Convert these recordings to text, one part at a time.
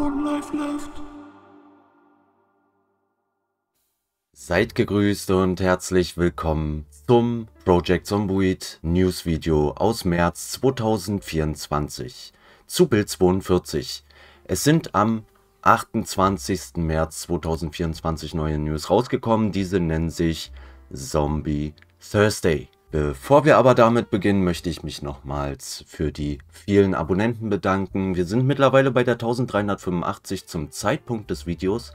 One life left. Seid gegrüßt und herzlich willkommen zum Project Zomboid News Video aus März 2024 zu Bild 42. Es sind am 28. März 2024 neue News rausgekommen. Diese nennen sich Zombie Thursday. Bevor wir aber damit beginnen, möchte ich mich nochmals für die vielen Abonnenten bedanken. Wir sind mittlerweile bei der 1385 zum Zeitpunkt des Videos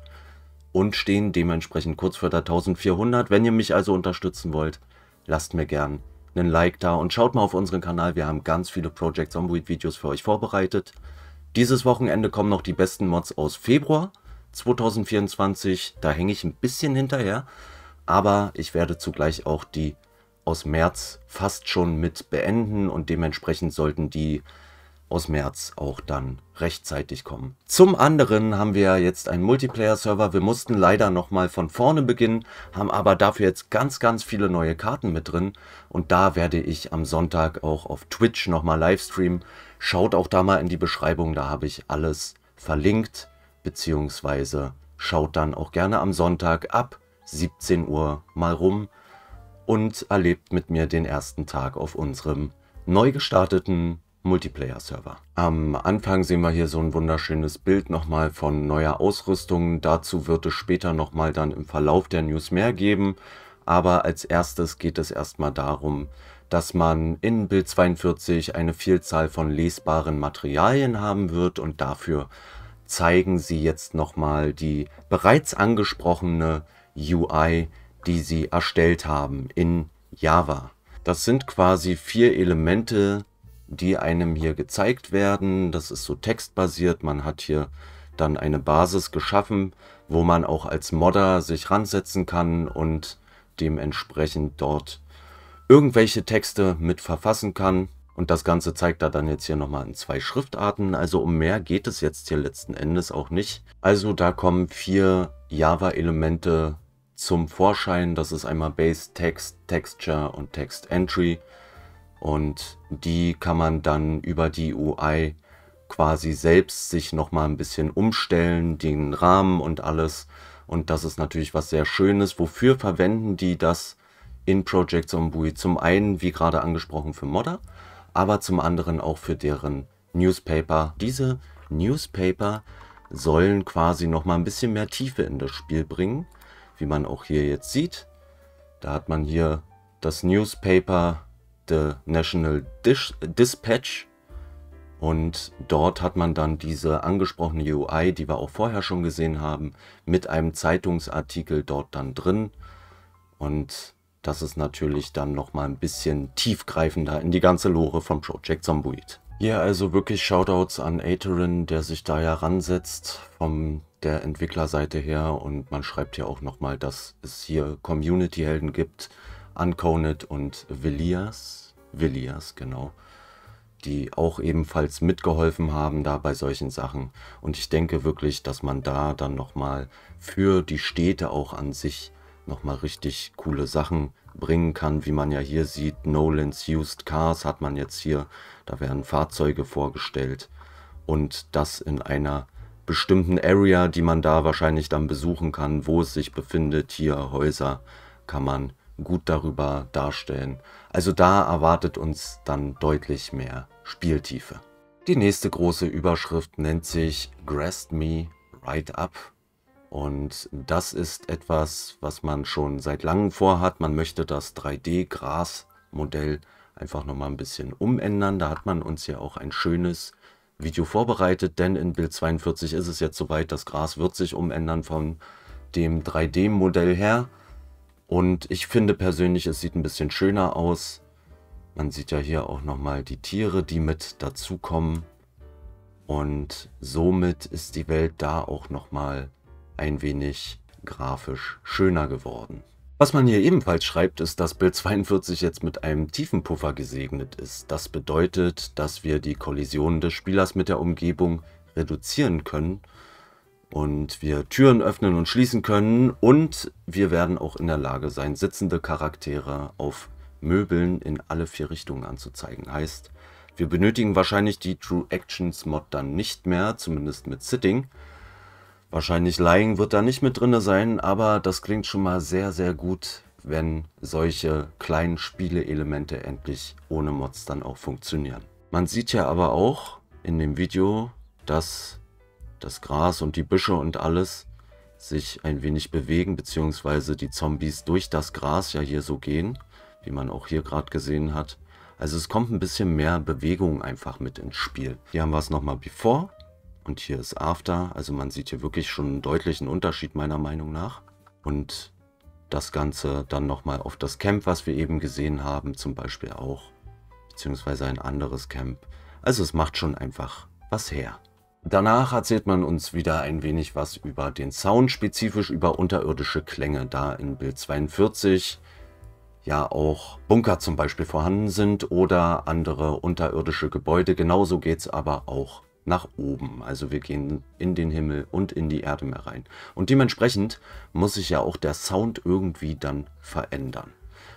und stehen dementsprechend kurz vor der 1400. Wenn ihr mich also unterstützen wollt, lasst mir gern einen Like da und schaut mal auf unseren Kanal. Wir haben ganz viele Project Zomboid Videos für euch vorbereitet. Dieses Wochenende kommen noch die besten Mods aus Februar 2024. Da hänge ich ein bisschen hinterher, aber ich werde zugleich auch die aus März fast schon mit beenden und dementsprechend sollten die aus März auch dann rechtzeitig kommen. Zum anderen haben wir jetzt einen Multiplayer-Server. Wir mussten leider nochmal von vorne beginnen, haben aber dafür jetzt ganz, ganz viele neue Karten mit drin. Und da werde ich am Sonntag auch auf Twitch nochmal livestreamen. Schaut auch da mal in die Beschreibung, da habe ich alles verlinkt. Beziehungsweise schaut dann auch gerne am Sonntag ab 17 Uhr mal rum und erlebt mit mir den ersten Tag auf unserem neu gestarteten Multiplayer-Server. Am Anfang sehen wir hier so ein wunderschönes Bild nochmal von neuer Ausrüstung. Dazu wird es später nochmal dann im Verlauf der News mehr geben. Aber als erstes geht es erstmal darum, dass man in Bild 42 eine Vielzahl von lesbaren Materialien haben wird und dafür zeigen sie jetzt nochmal die bereits angesprochene UI, die sie erstellt haben in Java. Das sind quasi vier Elemente, die einem hier gezeigt werden. Das ist so textbasiert. Man hat hier dann eine Basis geschaffen, wo man auch als Modder sich ransetzen kann und dementsprechend dort irgendwelche Texte mit verfassen kann. Und das Ganze zeigt er dann jetzt hier nochmal in zwei Schriftarten. Also um mehr geht es jetzt hier letzten Endes auch nicht. Also da kommen vier Java-Elemente zum Vorschein. Das ist einmal Base Text, Texture und Text Entry. Und die kann man dann über die UI quasi selbst sich nochmal ein bisschen umstellen, den Rahmen und alles. Und das ist natürlich was sehr Schönes. Wofür verwenden die das in Project Zombui? Zum einen, wie gerade angesprochen, für Modder, aber zum anderen auch für deren Newspaper. Diese Newspaper sollen quasi nochmal ein bisschen mehr Tiefe in das Spiel bringen wie man auch hier jetzt sieht. Da hat man hier das Newspaper The National Dis Dispatch und dort hat man dann diese angesprochene UI, die wir auch vorher schon gesehen haben, mit einem Zeitungsartikel dort dann drin. Und das ist natürlich dann nochmal ein bisschen tiefgreifender in die ganze Lore von Project Zomboid. Hier also wirklich Shoutouts an Aterin, der sich da ja ransetzt von der Entwicklerseite her und man schreibt hier auch nochmal, dass es hier Community-Helden gibt, Unconed und Villias, Villias genau, die auch ebenfalls mitgeholfen haben da bei solchen Sachen und ich denke wirklich, dass man da dann nochmal für die Städte auch an sich nochmal richtig coole Sachen bringen kann, wie man ja hier sieht, Nolan's Used Cars hat man jetzt hier da werden Fahrzeuge vorgestellt und das in einer bestimmten Area, die man da wahrscheinlich dann besuchen kann, wo es sich befindet, hier Häuser, kann man gut darüber darstellen. Also da erwartet uns dann deutlich mehr Spieltiefe. Die nächste große Überschrift nennt sich Grassed Me Right Up. Und das ist etwas, was man schon seit langem vorhat. Man möchte das 3D-Gras-Modell einfach nochmal ein bisschen umändern. Da hat man uns ja auch ein schönes Video vorbereitet, denn in Bild 42 ist es jetzt soweit, das Gras wird sich umändern von dem 3D-Modell her. Und ich finde persönlich, es sieht ein bisschen schöner aus. Man sieht ja hier auch nochmal die Tiere, die mit dazukommen. Und somit ist die Welt da auch nochmal ein wenig grafisch schöner geworden. Was man hier ebenfalls schreibt, ist, dass Bild 42 jetzt mit einem tiefen Puffer gesegnet ist. Das bedeutet, dass wir die Kollisionen des Spielers mit der Umgebung reduzieren können und wir Türen öffnen und schließen können und wir werden auch in der Lage sein, sitzende Charaktere auf Möbeln in alle vier Richtungen anzuzeigen. Heißt, wir benötigen wahrscheinlich die True Actions Mod dann nicht mehr, zumindest mit Sitting, Wahrscheinlich Lying wird da nicht mit drin sein, aber das klingt schon mal sehr, sehr gut, wenn solche kleinen Spieleelemente endlich ohne Mods dann auch funktionieren. Man sieht ja aber auch in dem Video, dass das Gras und die Büsche und alles sich ein wenig bewegen, beziehungsweise die Zombies durch das Gras ja hier so gehen, wie man auch hier gerade gesehen hat. Also es kommt ein bisschen mehr Bewegung einfach mit ins Spiel. Hier haben wir es nochmal Before und hier ist After. Also man sieht hier wirklich schon einen deutlichen Unterschied meiner Meinung nach. Und das Ganze dann nochmal auf das Camp, was wir eben gesehen haben, zum Beispiel auch, beziehungsweise ein anderes Camp. Also es macht schon einfach was her. Danach erzählt man uns wieder ein wenig was über den Sound, spezifisch über unterirdische Klänge, da in Bild 42 ja auch Bunker zum Beispiel vorhanden sind oder andere unterirdische Gebäude. Genauso geht es aber auch nach oben. Also wir gehen in den Himmel und in die Erde mehr rein. Und dementsprechend muss sich ja auch der Sound irgendwie dann verändern.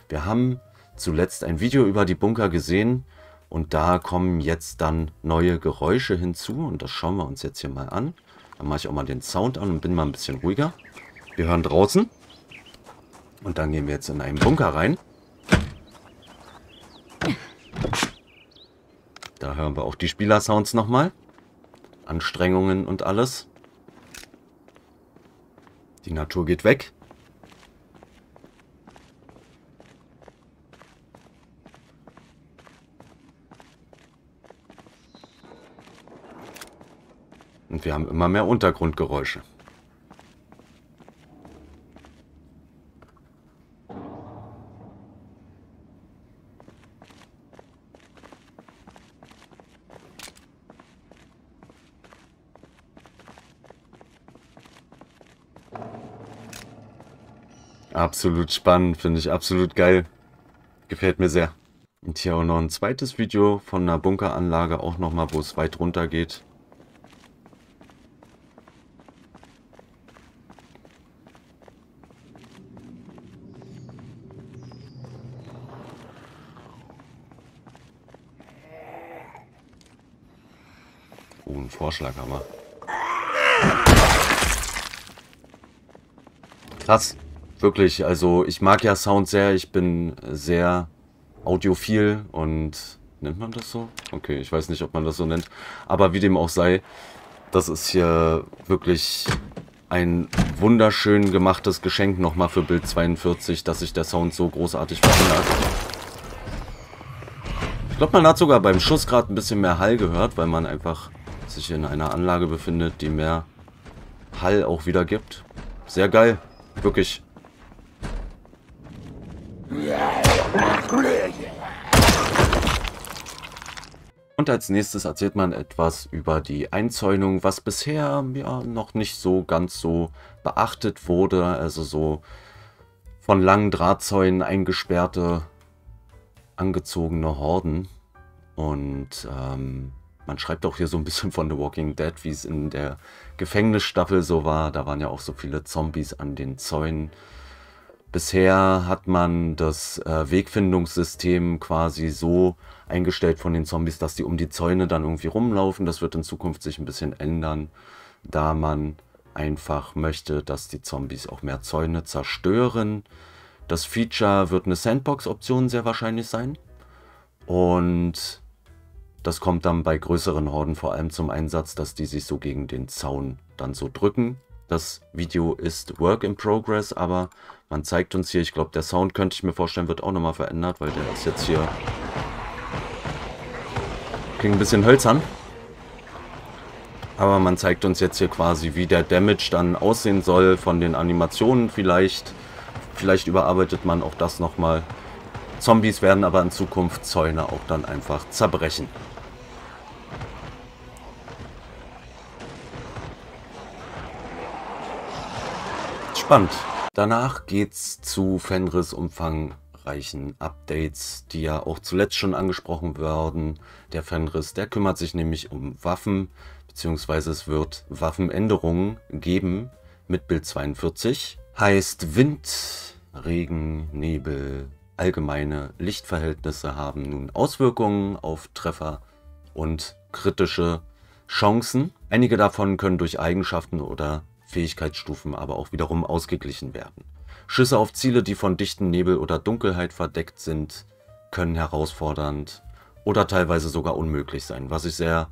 Wir haben zuletzt ein Video über die Bunker gesehen und da kommen jetzt dann neue Geräusche hinzu und das schauen wir uns jetzt hier mal an. Dann mache ich auch mal den Sound an und bin mal ein bisschen ruhiger. Wir hören draußen und dann gehen wir jetzt in einen Bunker rein. Da hören wir auch die Spielersounds nochmal. Anstrengungen und alles. Die Natur geht weg. Und wir haben immer mehr Untergrundgeräusche. Absolut spannend, finde ich absolut geil. Gefällt mir sehr. Und hier auch noch ein zweites Video von einer Bunkeranlage, auch nochmal, wo es weit runter geht. Oh, ein Vorschlaghammer. Krass wirklich, also ich mag ja Sound sehr, ich bin sehr audiophil und nennt man das so? Okay, ich weiß nicht, ob man das so nennt, aber wie dem auch sei, das ist hier wirklich ein wunderschön gemachtes Geschenk nochmal für Bild 42, dass sich der Sound so großartig verändert. Ich glaube, man hat sogar beim Schuss gerade ein bisschen mehr Hall gehört, weil man einfach sich in einer Anlage befindet, die mehr Hall auch wieder gibt. Sehr geil, wirklich. Und als nächstes erzählt man etwas über die Einzäunung, was bisher ja noch nicht so ganz so beachtet wurde. Also so von langen Drahtzäunen eingesperrte, angezogene Horden. Und ähm, man schreibt auch hier so ein bisschen von The Walking Dead, wie es in der Gefängnisstaffel so war. Da waren ja auch so viele Zombies an den Zäunen. Bisher hat man das äh, Wegfindungssystem quasi so eingestellt von den Zombies, dass die um die Zäune dann irgendwie rumlaufen. Das wird in Zukunft sich ein bisschen ändern, da man einfach möchte, dass die Zombies auch mehr Zäune zerstören. Das Feature wird eine Sandbox-Option sehr wahrscheinlich sein. Und das kommt dann bei größeren Horden vor allem zum Einsatz, dass die sich so gegen den Zaun dann so drücken das Video ist Work in Progress, aber man zeigt uns hier, ich glaube, der Sound könnte ich mir vorstellen, wird auch nochmal verändert, weil der ist jetzt hier... Klingt ein bisschen hölzern. Aber man zeigt uns jetzt hier quasi, wie der Damage dann aussehen soll von den Animationen vielleicht. Vielleicht überarbeitet man auch das nochmal. Zombies werden aber in Zukunft Zäune auch dann einfach zerbrechen. gespannt. Danach geht's zu Fenris umfangreichen Updates, die ja auch zuletzt schon angesprochen werden. Der Fenris, der kümmert sich nämlich um Waffen, beziehungsweise es wird Waffenänderungen geben mit Bild 42. Heißt Wind, Regen, Nebel, allgemeine Lichtverhältnisse haben nun Auswirkungen auf Treffer und kritische Chancen. Einige davon können durch Eigenschaften oder Fähigkeitsstufen aber auch wiederum ausgeglichen werden. Schüsse auf Ziele, die von dichten Nebel oder Dunkelheit verdeckt sind, können herausfordernd oder teilweise sogar unmöglich sein, was ich sehr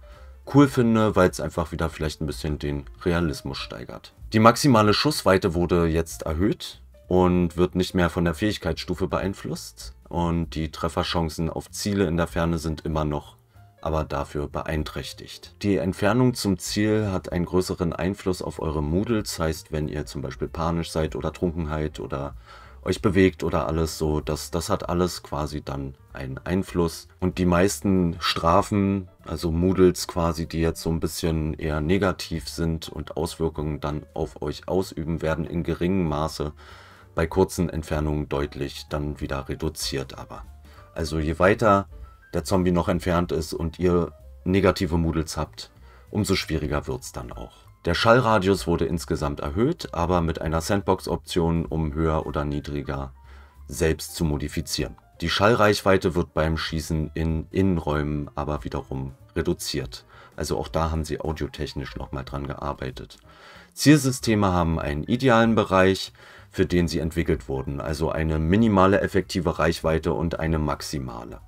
cool finde, weil es einfach wieder vielleicht ein bisschen den Realismus steigert. Die maximale Schussweite wurde jetzt erhöht und wird nicht mehr von der Fähigkeitsstufe beeinflusst und die Trefferchancen auf Ziele in der Ferne sind immer noch aber dafür beeinträchtigt. Die Entfernung zum Ziel hat einen größeren Einfluss auf eure Moodles, heißt, wenn ihr zum Beispiel panisch seid oder Trunkenheit oder euch bewegt oder alles so, das, das hat alles quasi dann einen Einfluss. Und die meisten Strafen, also Moodles quasi, die jetzt so ein bisschen eher negativ sind und Auswirkungen dann auf euch ausüben, werden in geringem Maße bei kurzen Entfernungen deutlich dann wieder reduziert aber. Also je weiter der Zombie noch entfernt ist und ihr negative Moodles habt, umso schwieriger wird es dann auch. Der Schallradius wurde insgesamt erhöht, aber mit einer Sandbox-Option, um höher oder niedriger selbst zu modifizieren. Die Schallreichweite wird beim Schießen in Innenräumen aber wiederum reduziert. Also auch da haben sie audiotechnisch nochmal dran gearbeitet. Zielsysteme haben einen idealen Bereich, für den sie entwickelt wurden, also eine minimale effektive Reichweite und eine maximale.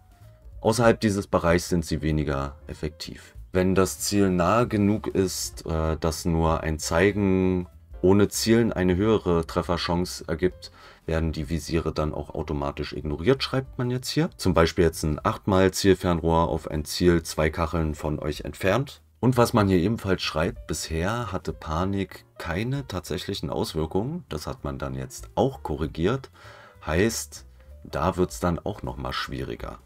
Außerhalb dieses Bereichs sind sie weniger effektiv. Wenn das Ziel nahe genug ist, äh, dass nur ein Zeigen ohne Zielen eine höhere Trefferchance ergibt, werden die Visiere dann auch automatisch ignoriert, schreibt man jetzt hier. Zum Beispiel jetzt ein 8 mal Zielfernrohr auf ein Ziel zwei Kacheln von euch entfernt. Und was man hier ebenfalls schreibt, bisher hatte Panik keine tatsächlichen Auswirkungen. Das hat man dann jetzt auch korrigiert. Heißt, da wird es dann auch nochmal schwieriger.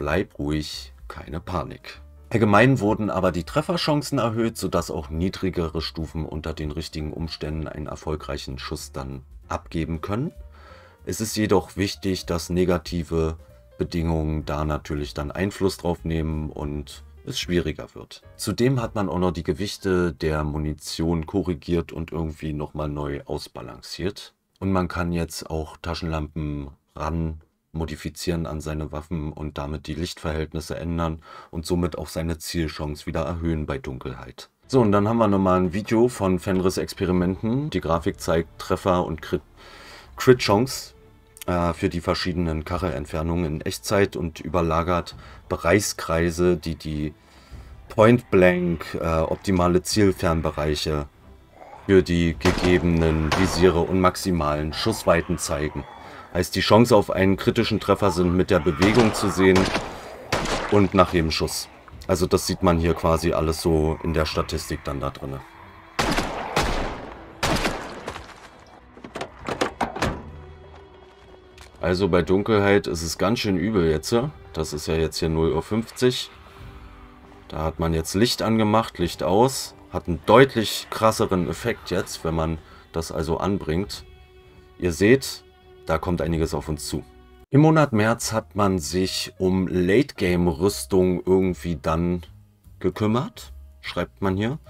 Bleib ruhig, keine Panik. Allgemein wurden aber die Trefferchancen erhöht, sodass auch niedrigere Stufen unter den richtigen Umständen einen erfolgreichen Schuss dann abgeben können. Es ist jedoch wichtig, dass negative Bedingungen da natürlich dann Einfluss drauf nehmen und es schwieriger wird. Zudem hat man auch noch die Gewichte der Munition korrigiert und irgendwie nochmal neu ausbalanciert. Und man kann jetzt auch Taschenlampen ran Modifizieren an seine Waffen und damit die Lichtverhältnisse ändern und somit auch seine Zielchance wieder erhöhen bei Dunkelheit. So, und dann haben wir nochmal ein Video von Fenris Experimenten. Die Grafik zeigt Treffer und Crit-Chance Crit äh, für die verschiedenen Kachelentfernungen in Echtzeit und überlagert Bereichskreise, die die Point-Blank äh, optimale Zielfernbereiche für die gegebenen Visiere und maximalen Schussweiten zeigen. Heißt, die Chance auf einen kritischen Treffer sind mit der Bewegung zu sehen und nach jedem Schuss. Also das sieht man hier quasi alles so in der Statistik dann da drinne. Also bei Dunkelheit ist es ganz schön übel jetzt. Ne? Das ist ja jetzt hier 0.50 Uhr. Da hat man jetzt Licht angemacht, Licht aus. Hat einen deutlich krasseren Effekt jetzt, wenn man das also anbringt. Ihr seht, da kommt einiges auf uns zu. Im Monat März hat man sich um Late-Game-Rüstung irgendwie dann gekümmert, schreibt man hier.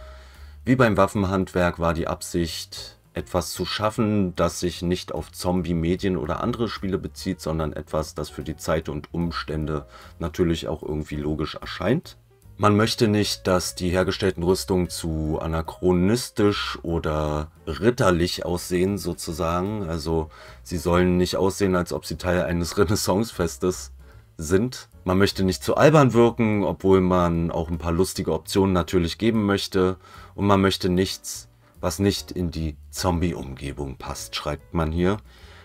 Wie beim Waffenhandwerk war die Absicht, etwas zu schaffen, das sich nicht auf Zombie-Medien oder andere Spiele bezieht, sondern etwas, das für die Zeit und Umstände natürlich auch irgendwie logisch erscheint. Man möchte nicht, dass die hergestellten Rüstungen zu anachronistisch oder ritterlich aussehen, sozusagen. Also sie sollen nicht aussehen, als ob sie Teil eines Renaissancefestes sind. Man möchte nicht zu albern wirken, obwohl man auch ein paar lustige Optionen natürlich geben möchte. Und man möchte nichts, was nicht in die Zombie-Umgebung passt, schreibt man hier.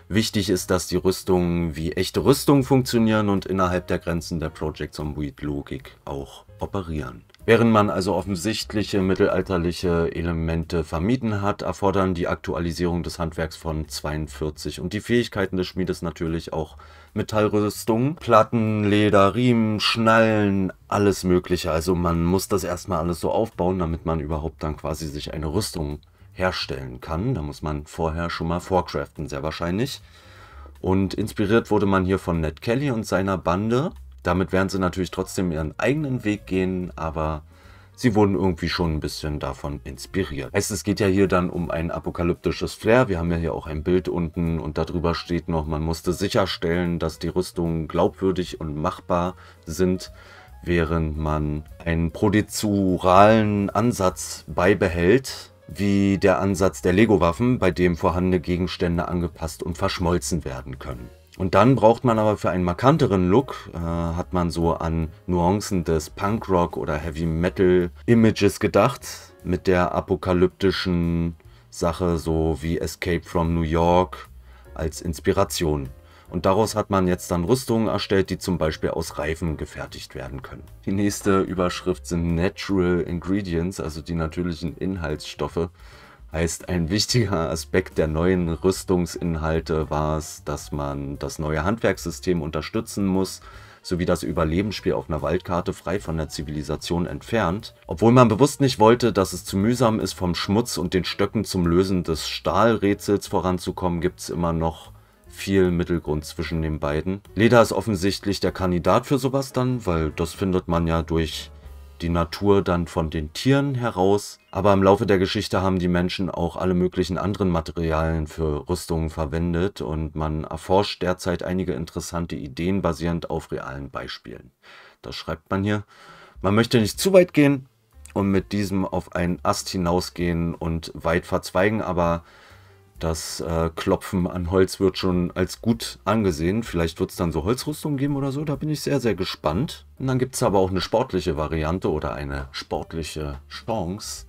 Wichtig ist, dass die Rüstungen wie echte Rüstungen funktionieren und innerhalb der Grenzen der Project Zomboid Logik auch operieren. Während man also offensichtliche mittelalterliche Elemente vermieden hat, erfordern die Aktualisierung des Handwerks von 42 und die Fähigkeiten des Schmiedes natürlich auch Metallrüstung, Platten, Leder, Riemen, Schnallen, alles mögliche. Also man muss das erstmal alles so aufbauen, damit man überhaupt dann quasi sich eine Rüstung herstellen kann. Da muss man vorher schon mal vorcraften, sehr wahrscheinlich. Und inspiriert wurde man hier von Ned Kelly und seiner Bande, damit werden sie natürlich trotzdem ihren eigenen Weg gehen, aber sie wurden irgendwie schon ein bisschen davon inspiriert. Heißt, es geht ja hier dann um ein apokalyptisches Flair. Wir haben ja hier auch ein Bild unten und darüber steht noch, man musste sicherstellen, dass die Rüstungen glaubwürdig und machbar sind, während man einen prodezuralen Ansatz beibehält, wie der Ansatz der Lego-Waffen, bei dem vorhandene Gegenstände angepasst und verschmolzen werden können. Und dann braucht man aber für einen markanteren Look, äh, hat man so an Nuancen des Punkrock oder Heavy Metal Images gedacht, mit der apokalyptischen Sache so wie Escape from New York als Inspiration. Und daraus hat man jetzt dann Rüstungen erstellt, die zum Beispiel aus Reifen gefertigt werden können. Die nächste Überschrift sind Natural Ingredients, also die natürlichen Inhaltsstoffe. Heißt, ein wichtiger Aspekt der neuen Rüstungsinhalte war es, dass man das neue Handwerkssystem unterstützen muss, sowie das Überlebensspiel auf einer Waldkarte frei von der Zivilisation entfernt, obwohl man bewusst nicht wollte, dass es zu mühsam ist, vom Schmutz und den Stöcken zum Lösen des Stahlrätsels voranzukommen, gibt es immer noch viel Mittelgrund zwischen den beiden. Leda ist offensichtlich der Kandidat für sowas dann, weil das findet man ja durch die Natur dann von den Tieren heraus. Aber im Laufe der Geschichte haben die Menschen auch alle möglichen anderen Materialien für Rüstungen verwendet und man erforscht derzeit einige interessante Ideen basierend auf realen Beispielen. Das schreibt man hier. Man möchte nicht zu weit gehen und mit diesem auf einen Ast hinausgehen und weit verzweigen, aber das äh, Klopfen an Holz wird schon als gut angesehen. Vielleicht wird es dann so Holzrüstung geben oder so. Da bin ich sehr, sehr gespannt. Und dann gibt es aber auch eine sportliche Variante oder eine sportliche Chance.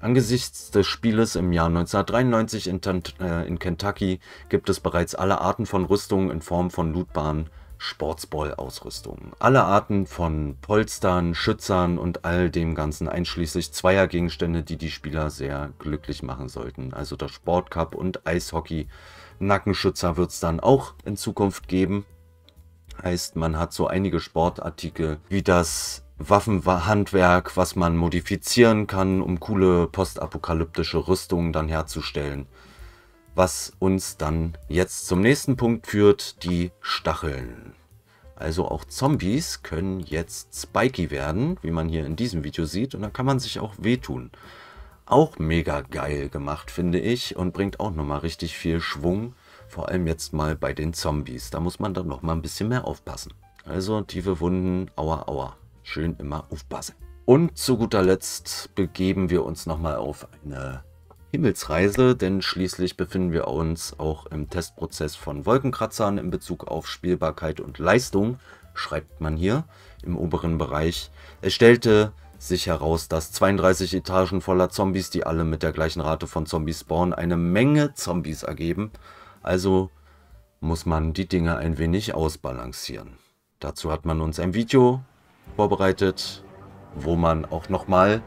Angesichts des Spieles im Jahr 1993 in, äh, in Kentucky gibt es bereits alle Arten von Rüstungen in Form von Lootbaren Sportsball-Ausrüstung. Alle Arten von Polstern, Schützern und all dem Ganzen, einschließlich zweier Gegenstände, die die Spieler sehr glücklich machen sollten. Also das Sportcup und Eishockey. Nackenschützer wird es dann auch in Zukunft geben. Heißt, man hat so einige Sportartikel wie das Waffenhandwerk, was man modifizieren kann, um coole postapokalyptische Rüstungen dann herzustellen was uns dann jetzt zum nächsten Punkt führt, die Stacheln. Also auch Zombies können jetzt spiky werden, wie man hier in diesem Video sieht, und da kann man sich auch wehtun. Auch mega geil gemacht, finde ich, und bringt auch nochmal richtig viel Schwung, vor allem jetzt mal bei den Zombies. Da muss man dann nochmal ein bisschen mehr aufpassen. Also tiefe Wunden, aua, aua. Schön immer aufpassen. Und zu guter Letzt begeben wir uns nochmal auf eine Himmelsreise, denn schließlich befinden wir uns auch im Testprozess von Wolkenkratzern in Bezug auf Spielbarkeit und Leistung, schreibt man hier im oberen Bereich. Es stellte sich heraus, dass 32 Etagen voller Zombies, die alle mit der gleichen Rate von Zombies spawnen, eine Menge Zombies ergeben. Also muss man die Dinge ein wenig ausbalancieren. Dazu hat man uns ein Video vorbereitet, wo man auch nochmal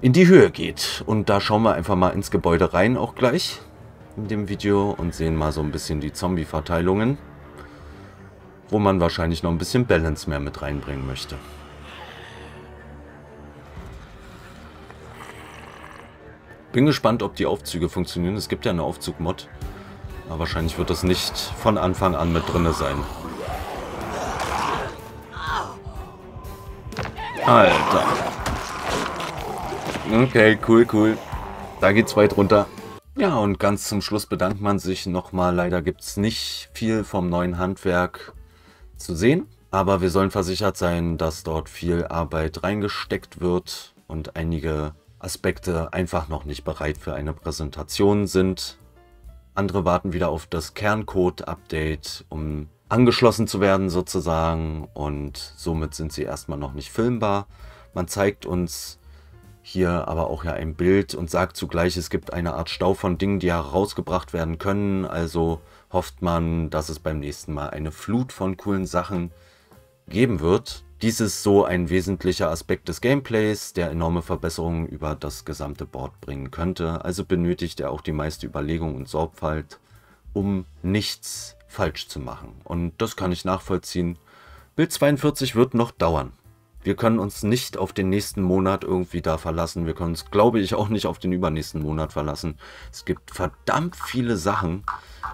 in die Höhe geht. Und da schauen wir einfach mal ins Gebäude rein auch gleich in dem Video und sehen mal so ein bisschen die Zombie-Verteilungen, wo man wahrscheinlich noch ein bisschen Balance mehr mit reinbringen möchte. Bin gespannt, ob die Aufzüge funktionieren. Es gibt ja eine Aufzug-Mod. Aber wahrscheinlich wird das nicht von Anfang an mit drinne sein. Alter. Okay, cool, cool. Da geht's weit runter. Ja, und ganz zum Schluss bedankt man sich nochmal. Leider gibt's nicht viel vom neuen Handwerk zu sehen. Aber wir sollen versichert sein, dass dort viel Arbeit reingesteckt wird und einige Aspekte einfach noch nicht bereit für eine Präsentation sind. Andere warten wieder auf das Kerncode-Update, um angeschlossen zu werden sozusagen und somit sind sie erstmal noch nicht filmbar. Man zeigt uns hier aber auch ja ein Bild und sagt zugleich, es gibt eine Art Stau von Dingen, die herausgebracht werden können. Also hofft man, dass es beim nächsten Mal eine Flut von coolen Sachen geben wird. Dies ist so ein wesentlicher Aspekt des Gameplays, der enorme Verbesserungen über das gesamte Board bringen könnte. Also benötigt er auch die meiste Überlegung und Sorgfalt, um nichts falsch zu machen. Und das kann ich nachvollziehen. Bild 42 wird noch dauern wir können uns nicht auf den nächsten Monat irgendwie da verlassen. Wir können uns, glaube ich, auch nicht auf den übernächsten Monat verlassen. Es gibt verdammt viele Sachen,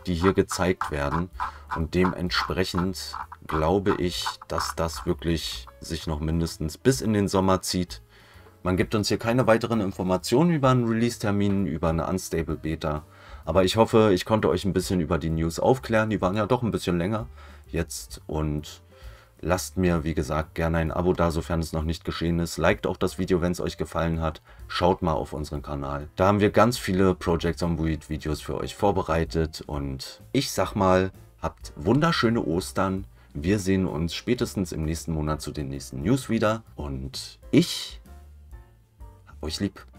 die hier gezeigt werden. Und dementsprechend glaube ich, dass das wirklich sich noch mindestens bis in den Sommer zieht. Man gibt uns hier keine weiteren Informationen über einen Release-Termin, über eine Unstable Beta. Aber ich hoffe, ich konnte euch ein bisschen über die News aufklären. Die waren ja doch ein bisschen länger jetzt und Lasst mir, wie gesagt, gerne ein Abo da, sofern es noch nicht geschehen ist. Liked auch das Video, wenn es euch gefallen hat. Schaut mal auf unseren Kanal. Da haben wir ganz viele Projects on Weed Videos für euch vorbereitet. Und ich sag mal, habt wunderschöne Ostern. Wir sehen uns spätestens im nächsten Monat zu den nächsten News wieder. Und ich hab euch lieb.